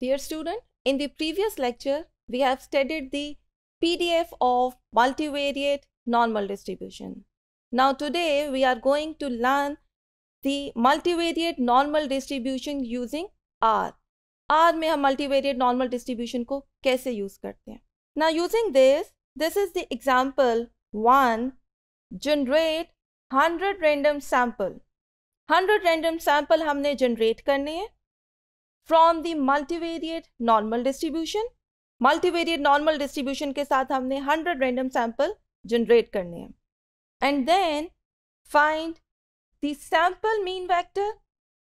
Dear student, in the previous lecture, we have studied the PDF of multivariate normal distribution. Now today we are going to learn the multivariate normal distribution using R. R में हम multivariate normal distribution को कैसे use करते हैं Now using this, this is the example one. Generate hundred random sample. Hundred random sample हमने generate करने हैं from the multivariate normal distribution multivariate normal distribution के साथ हमने हंड्रेड रैंडम सैंपल जनरेट करने हैं and then find the sample mean vector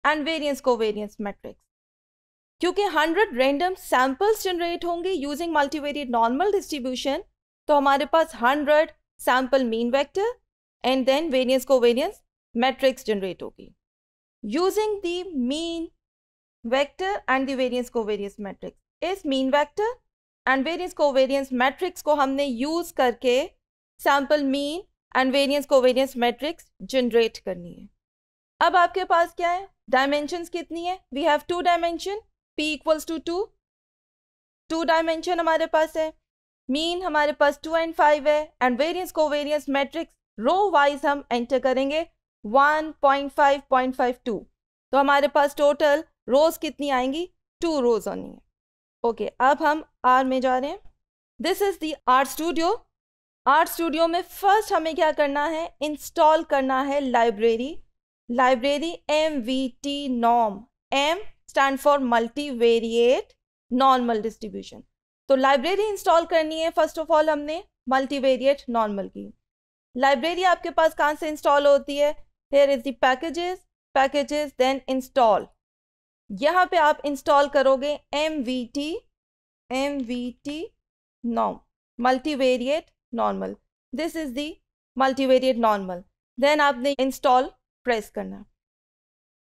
and variance variance matrix क्योंकि 100 random samples generate होंगे यूजिंग मल्टीवेरिएट नॉर्मल डिस्ट्रीब्यूशन तो हमारे पास 100 sample mean vector and then variance variance matrix generate होगी using the mean vector and the variance covariance matrix इस mean vector and variance covariance matrix को हमने use करके sample mean and variance covariance matrix generate करनी है अब आपके पास क्या है डायमेंशन कितनी है we have two dimension P equals to two two dimension हमारे पास है मीन हमारे पास टू एंड फाइव है and variance covariance matrix row wise हम एंटर करेंगे one point five point five two तो हमारे पास टोटल रोज कितनी आएंगी टू रोज आनी है ओके अब हम आर में जा रहे हैं this is the R studio R studio में फर्स्ट हमें क्या करना है इंस्टॉल करना है library library M V T नॉम M stand for multivariate normal distribution तो लाइब्रेरी इंस्टॉल करनी है फर्स्ट ऑफ ऑल हमने मल्टी वेरिएट नॉर्मल की लाइब्रेरी आपके पास कहाँ से इंस्टॉल होती है here is packages packages packages then install यहाँ पे आप इंस्टॉल करोगे M V T M V T नॉम multivariate normal this is the multivariate normal then आपने इंस्टॉल प्रेस करना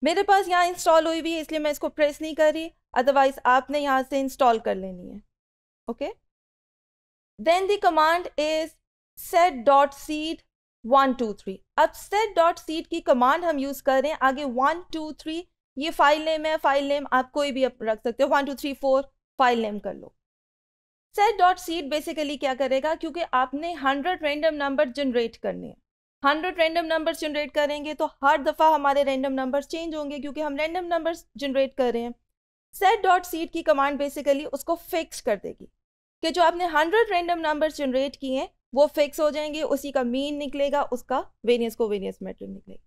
मेरे पास यहाँ इंस्टॉल हुई हुई है इसलिए मैं इसको प्रेस नहीं कर रही अदरवाइज आपने यहाँ से इंस्टॉल कर लेनी है okay then the command is set dot seed one two three अब सेट डॉट सीड की कमांड हम यूज़ कर रहे हैं आगे वन टू थ्री ये फाइल नेम है फाइल नेम आप कोई भी रख सकते हो one two three four file name कर लो सेट डॉट सीट बेसिकली क्या करेगा क्योंकि आपने हंड्रेड रेंडम नंबर जनरेट करने हैं हंड्रेड रेंडम नंबर्स जनरेट करेंगे तो हर दफ़ा हमारे रेंडम नंबर्स चेंज होंगे क्योंकि हम रेंडम नंबर्स जनरेट कर रहे हैं सेट डॉट सीट की कमांड बेसिकली उसको फिक्स कर देगी कि जो आपने हंड्रेड रेंडम नंबर्स जनरेट किए हैं वो फिक्स हो जाएंगे उसी का मीन निकलेगा उसका वेरियंस को वेरियंस मेटर निकलेगा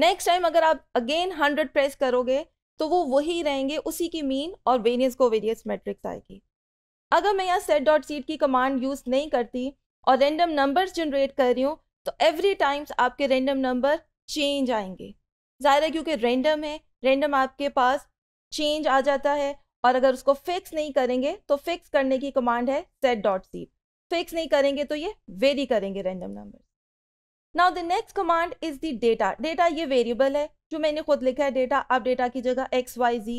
नेक्स्ट टाइम अगर आप अगेन हंड्रेड प्रेस करोगे तो वो वही रहेंगे उसी की मीन और वेरियंस को वेरियस मेट्रिक्स आएगी अगर मैं यहाँ सेट डॉट सीट की कमांड यूज़ नहीं करती और रेंडम नंबर्स जनरेट कर रही हूँ तो एवरी टाइम्स आपके रेंडम नंबर चेंज आएंगे ज़ाहिर है क्योंकि रेंडम है रेंडम आपके पास चेंज आ जाता है और अगर उसको फिक्स नहीं करेंगे तो फिक्स करने की कमांड है सेट डॉट सीट फिक्स नहीं करेंगे तो ये वेरी करेंगे random number now the next command is the data data ये वेरिएबल है जो मैंने खुद लिखा है डेटा आप डेटा की जगह एक्स वाई जी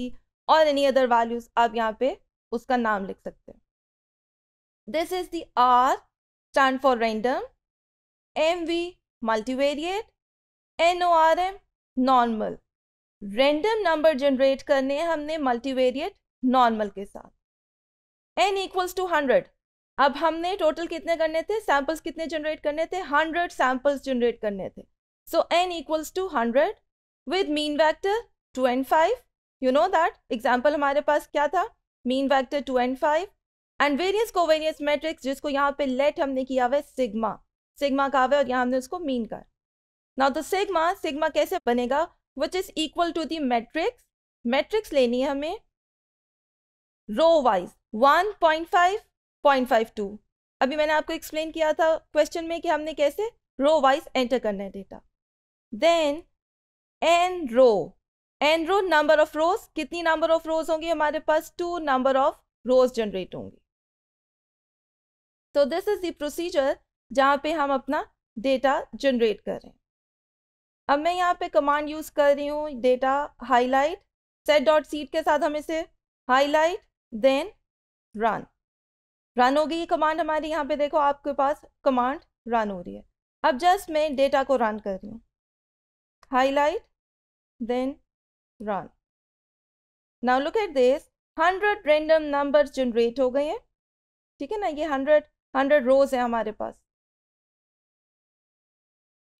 और एनी अदर वैल्यूज आप यहाँ पे उसका नाम लिख सकते हैं this is the R stand for random M V multivariate N O R M normal random number generate करने हैं हमने मल्टीवेरिएट नॉर्मल के साथ एन इक्वल्स टू हंड्रेड अब हमने टोटल कितने करने थे सैम्पल्स कितने जनरेट करने थे हंड्रेड सैम्पल्स जनरेट करने थे so N equals to hundred with mean vector two and five you know that example हमारे पास क्या था mean vector two and five and variance covariance matrix जिसको यहाँ पे लेट हमने किया हुआ है सिग्मा सिग्मा का हुआ है और यहाँ हमने उसको मीन कर नाउ द सिग्मा सिग्मा कैसे बनेगा which is equal to the matrix matrix लेनी है हमें row wise one point five 0.52 अभी मैंने आपको एक्सप्लेन किया था क्वेश्चन में कि हमने कैसे रो वाइज एंटर करना है data then N row N row number of rows कितनी नंबर ऑफ रोज होंगी हमारे पास two number of rows generate होंगी तो दिस इज द प्रोसीजर जहाँ पे हम अपना डेटा जनरेट कर रहे हैं अब मैं यहाँ पे कमांड यूज़ कर रही हूँ data highlight set dot seed के साथ हम इसे हाईलाइट देन रन रन होगी ये कमांड हमारे यहाँ पे देखो आपके पास कमांड रन हो रही है अब जस्ट मैं डेटा को रन कर रही हूँ highlight then run now look at this hundred random number generate हो गए हैं ठीक है ना ये हंड्रेड हंड्रेड रोज है हमारे पास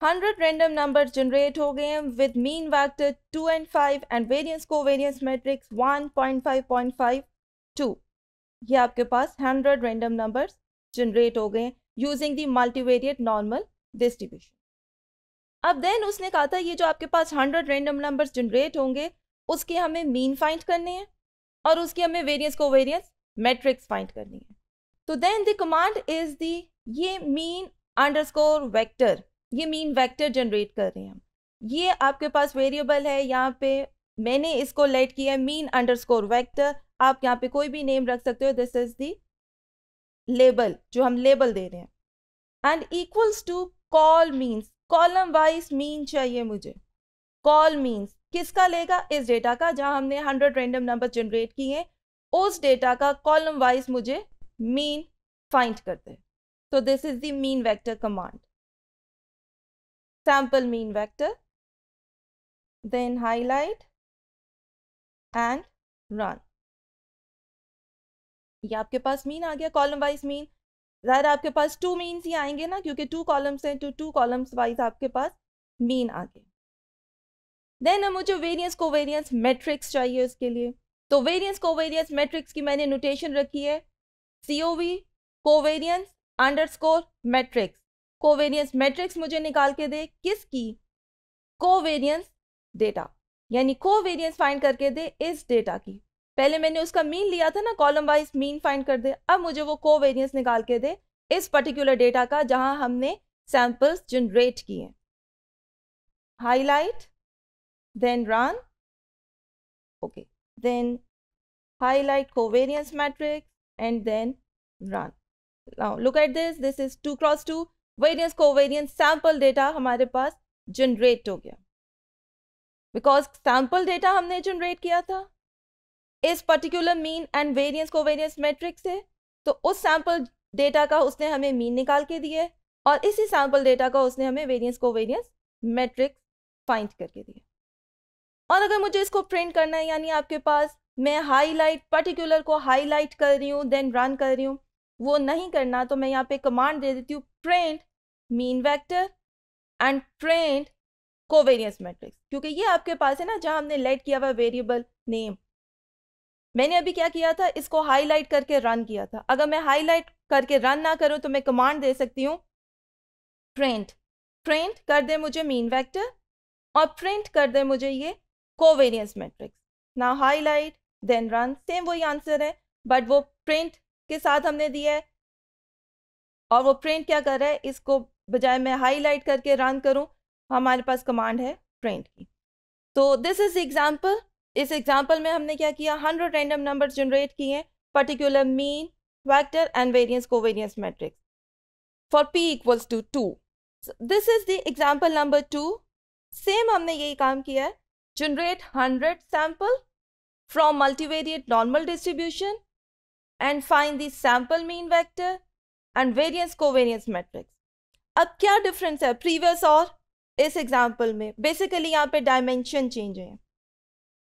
हंड्रेड रेंडम नंबर जनरेट हो गए हैं with mean vector two and five and variance covariance matrix one point five point five two ये आपके पास हंड्रेड रेंडम नंबर्स जनरेट हो गए using the multivariate normal distribution अब देन उसने कहा था ये जो आपके पास हंड्रेड रेंडम नंबर्स जनरेट होंगे उसके हमें मीन फाइंड करने हैं और उसके हमें variance covariance matrix find करनी है तो then the command is the ये मीन अंडर स्कोर वैक्टर ये मीन वैक्टर जनरेट कर रहे हैं हम ये आपके पास वेरिएबल है यहाँ पे मैंने इसको लेट किया मीन अंडर स्कोर वैक्टर आप यहाँ पे कोई भी नेम रख सकते हो दिस इज दी लेबल जो हम लेबल दे रहे हैं and equals to col means column wise mean चाहिए मुझे कॉल मीन्स किसका लेगा इस डेटा का जहाँ हमने हंड्रेड रेंडम नंबर जनरेट किए हैं उस डेटा का कॉलम वाइज मुझे मीन फाइंड करते हैं तो this is the mean vector command sample mean vector then highlight and run ये आपके पास मीन आ गया कॉलम वाइज मीन ज़ाहिर आपके पास टू मीन्स ही आएंगे ना क्योंकि टू कॉलम्स हैं तो टू कॉलम्स वाइज आपके पास मीन आ गए देन मुझे वेरियंस वेरियंस मैट्रिक्स चाहिए उसके लिए तो वेरियंस वेरियंस मैट्रिक्स की मैंने नोटेशन रखी है C O V covariance underscore matrix covariance matrix मुझे निकाल के दे किसकी कोवेरियंस डेटा यानी कोवेरियंस फाइंड करके दे इस डेटा की पहले मैंने उसका मीन लिया था ना कॉलम वाइज मीन फाइंड कर दे अब मुझे वो को वेरियंस निकाल के दे इस पर्टिकुलर डेटा का जहां हमने सैंपल्स जनरेट किए highlight then run okay then highlight covariance matrix and then run look at this this is two cross two variance covariance sample data हमारे पास जनरेट हो गया बिकॉज सैंपल डेटा हमने generate किया था इस particular mean and variance covariance metric से तो उस सैम्पल डेटा का उसने हमें मीन निकाल के दिए और इसी सैम्पल डेटा का उसने हमें वेरियंस कोवेरियंस मेट्रिक फाइंड करके दिए और अगर मुझे इसको प्रिंट करना है यानी आपके पास मैं हाईलाइट पर्टिकुलर को हाईलाइट कर रही हूँ देन रन कर रही हूँ वो नहीं करना तो मैं यहाँ पे कमांड दे देती हूँ print mean vector and print covariance matrix क्योंकि ये आपके पास है ना जहाँ हमने लेट किया हुआ वेरिएबल नेम मैंने अभी क्या किया था इसको हाईलाइट करके रन किया था अगर मैं हाईलाइट करके रन ना करूँ तो मैं कमांड दे सकती हूँ प्रिंट प्रिंट कर दे मुझे मीन वेक्टर और प्रिंट कर दे मुझे ये covariance matrix now highlight then run same वही आंसर है बट वो प्रिंट के साथ हमने दिया है और वो प्रिंट क्या कर रहा है इसको बजाय मैं हाईलाइट करके रन करूँ हमारे पास कमांड है प्रिंट की तो दिस इज एग्जाम्पल इस एग्जाम्पल में हमने क्या किया हंड्रेड रैंडम नंबर जनरेट किए particular mean vector and variance covariance matrix for P equals to two this is the example number two same हमने यही काम किया है generate hundred sample from multivariate normal distribution and find the sample mean vector and variance covariance matrix अब क्या difference है previous और इस एग्जाम्पल में बेसिकली यहाँ पे डायमेंशन चेंज है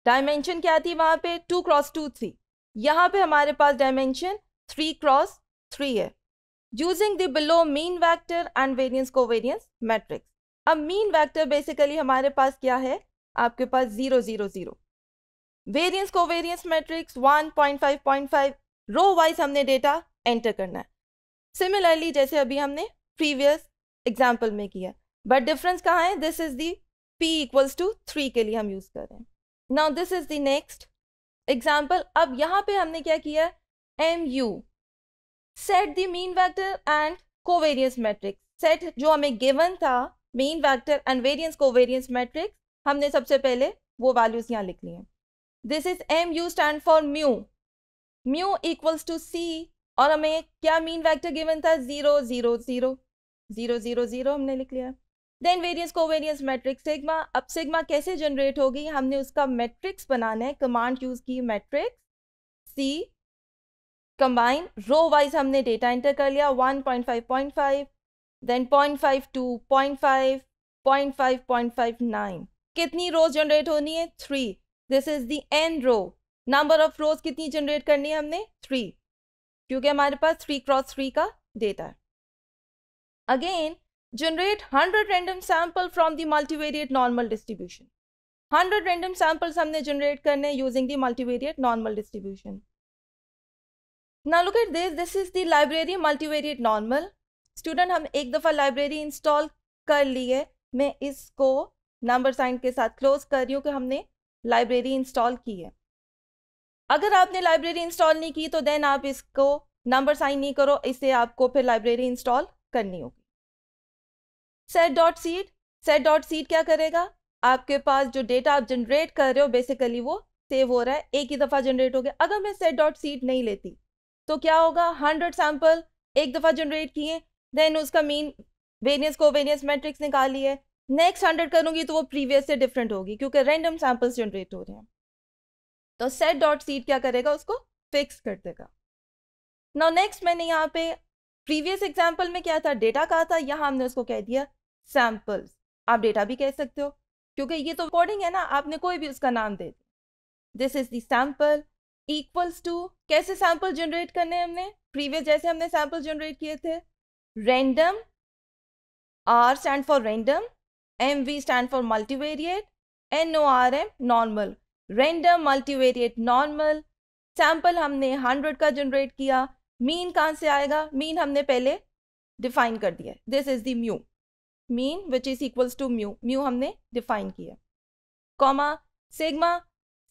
डायमेंशन क्या थी वहाँ पे टू क्रॉस टू थ्री यहाँ पे हमारे पास डायमेंशन थ्री क्रॉस थ्री है using the below mean vector and variance covariance matrix अब मीन वैक्टर बेसिकली हमारे पास क्या है आपके पास zero zero zero variance covariance matrix one point five point five row wise हमने data enter करना है सिमिलरली जैसे अभी हमने प्रीवियस एग्जाम्पल में किया बट डिफरेंस कहाँ है this is the P equals to three के लिए हम यूज़ कर रहे हैं now this is the next example अब यहाँ पे हमने क्या किया M U set the vector and covariance matrix set जो हमें गिवन था mean vector and variance covariance matrix हमने सबसे पहले वो वैल्यूज यहाँ लिख ली हैं this is M U stand for mu mu equals to C और हमें क्या मीन वैक्टर गिवन था zero zero zero zero zero zero हमने लिख लिया then variance covariance matrix sigma अब सिग्मा कैसे जनरेट होगी हमने उसका मैट्रिक्स बनाना है कमांड यूज की matrix C combine row wise हमने डेटा एंटर कर लिया 1.5.5 देन 0.5 टू 0.5 0.5 कितनी रोज जनरेट होनी है three this is the N row number of rows कितनी जनरेट करनी है हमने थ्री क्योंकि हमारे पास थ्री क्रॉस थ्री का डेटा है again generate 100 random sample from the multivariate normal distribution 100 random samples हमने generate करने using the multivariate normal distribution now look at this this is the library multivariate normal student हम एक दफ़ा library install कर लिए मैं इसको number sign के साथ close कर रही हूँ कि हमने library install की है अगर आपने लाइब्रेरी इंस्टॉल नहीं की तो देन आप इसको नंबर साइन नहीं करो इसे आपको फिर लाइब्रेरी इंस्टॉल करनी होगी set dot seed set dot seed क्या करेगा आपके पास जो डेटा आप जनरेट कर रहे हो बेसिकली वो सेव हो रहा है एक ही दफ़ा जनरेट हो गया अगर मैं सेट डॉट सीड नहीं लेती तो क्या होगा हंड्रेड सैम्पल एक दफ़ा जनरेट किए देन उसका mean variance covariance matrix निकाली है नेक्स्ट हंड्रेड करूंगी तो वो प्रीवियस से डिफरेंट होगी क्योंकि रैंडम सैम्पल्स जनरेट हो रहे हैं तो सेट डॉट सीट क्या करेगा उसको फिक्स कर देगा नाउ नेक्स्ट मैंने यहाँ पे प्रीवियस एग्जाम्पल में क्या था डेटा कहा था यहाँ हमने उसको कह दिया सैम्पल्स आप डेटा भी कह सकते हो क्योंकि ये तो अकॉर्डिंग है ना आपने कोई भी उसका नाम दे दिया this is sample equals to कैसे सैम्पल जनरेट करने हमने प्रीवियस जैसे हमने सैम्पल जनरेट किए थे random R stand for random M V stand for multivariate N O R M normal random multivariate normal sample हमने हंड्रेड का जनरेट किया मीन कहाँ से आएगा मीन हमने पहले डिफाइन कर दिया this is the mu mean which is equals to mu mu हमने डिफाइन किया कॉमा सिग्मा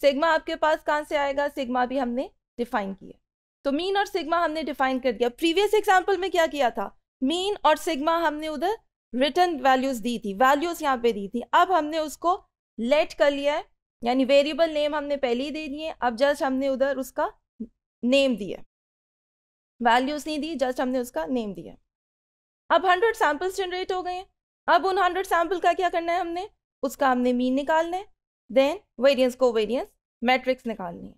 सिग्मा आपके पास कहाँ से आएगा सिग्मा भी हमने डिफाइन किया तो मीन और सिग्मा हमने डिफाइन कर दिया प्रीवियस एग्जाम्पल में क्या किया था मीन और सिग्मा हमने उधर रिटर्न वैल्यूज दी थी वैल्यूज यहाँ पे दी थी अब हमने उसको लेट कर लिया है यानी वेरिएबल नेम हमने पहले ही दे दिए अब जस्ट हमने उधर उसका नेम दिया वैल्यूज नहीं दी जस्ट हमने उसका नेम दिया अब हंड्रेड सैम्पल्स जनरेट हो गए अब उन हंड्रेड सैम्पल का क्या करना है हमने उसका हमने मीन निकालना है then variance covariance matrix निकालनी है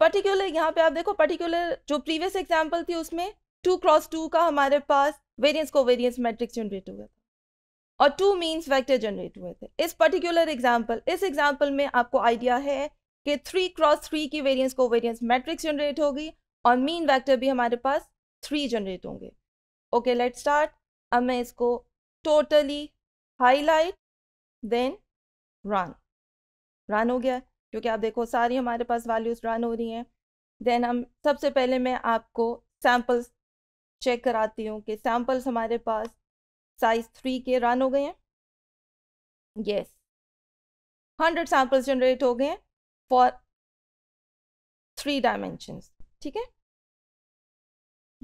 पर्टिकुलर यहाँ पे आप देखो पर्टिकुलर जो प्रीवियस एग्जाम्पल थी उसमें टू क्रॉस टू का हमारे पास variance covariance matrix generate हुआ था और टू मीन्स वैक्टर जनरेट हुए थे इस पर्टिकुलर एग्जाम्पल इस एग्जाम्पल में आपको आइडिया है कि थ्री क्रॉस थ्री की variance covariance matrix generate होगी और मीन वैक्टर भी हमारे पास थ्री जनरेट होंगे ओके लेट स्टार्ट अब मैं इसको totally highlight then run run हो गया क्योंकि आप देखो सारी हमारे पास वैल्यूज रन हो रही हैं देन हम सबसे पहले मैं आपको सैम्पल्स चेक कराती हूँ कि सैम्पल्स हमारे पास साइज थ्री के रन हो गए हैं यस हंड्रेड सैम्पल्स जनरेट हो गए हैं फॉर थ्री डायमेंशंस ठीक है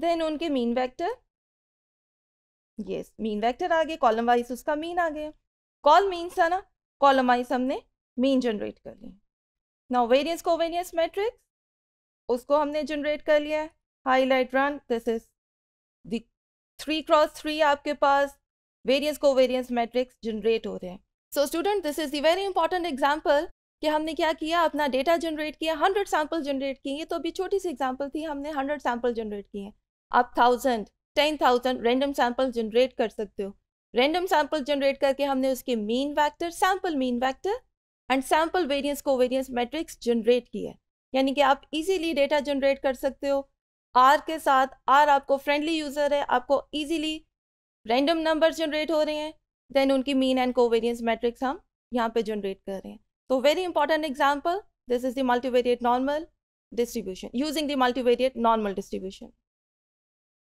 देन उनके मीन वेक्टर ये मीन वेक्टर आ गया कॉलम वाइज उसका मीन आ गया कॉल मीन्स था ना कॉलम वाइज हमने मीन जनरेट कर ली नाउ वेरियंस कोवेरियंस मैट्रिक्स उसको हमने जनरेट कर लिया है highlight run this is three cross three आपके पास वेरियंस कोवेरियंस मैट्रिक्स जनरेट हो रहे हैं so student this is the very important example कि हमने क्या किया अपना डेटा जनरेट किया हंड्रेड सैम्पल जनरेट किए तो अभी छोटी सी एग्जाम्पल थी हमने हंड्रेड सैम्पल जनरेट किए अब thousand ten thousand random sample generate कर सकते हो रेंडम सैम्पल जनरेट करके हमने उसके mean vector sample mean vector and sample variance covariance matrix generate किया है यानी कि आप इजीली डेटा जनरेट कर सकते हो आर के साथ आर आपको फ्रेंडली यूज़र है आपको इजीली रैंडम नंबर जनरेट हो रहे हैं देन उनकी मीन एंड कोवेरियंस मैट्रिक्स हम यहाँ पे जनरेट कर रहे हैं तो very important example this is the multivariate normal distribution using the multivariate normal distribution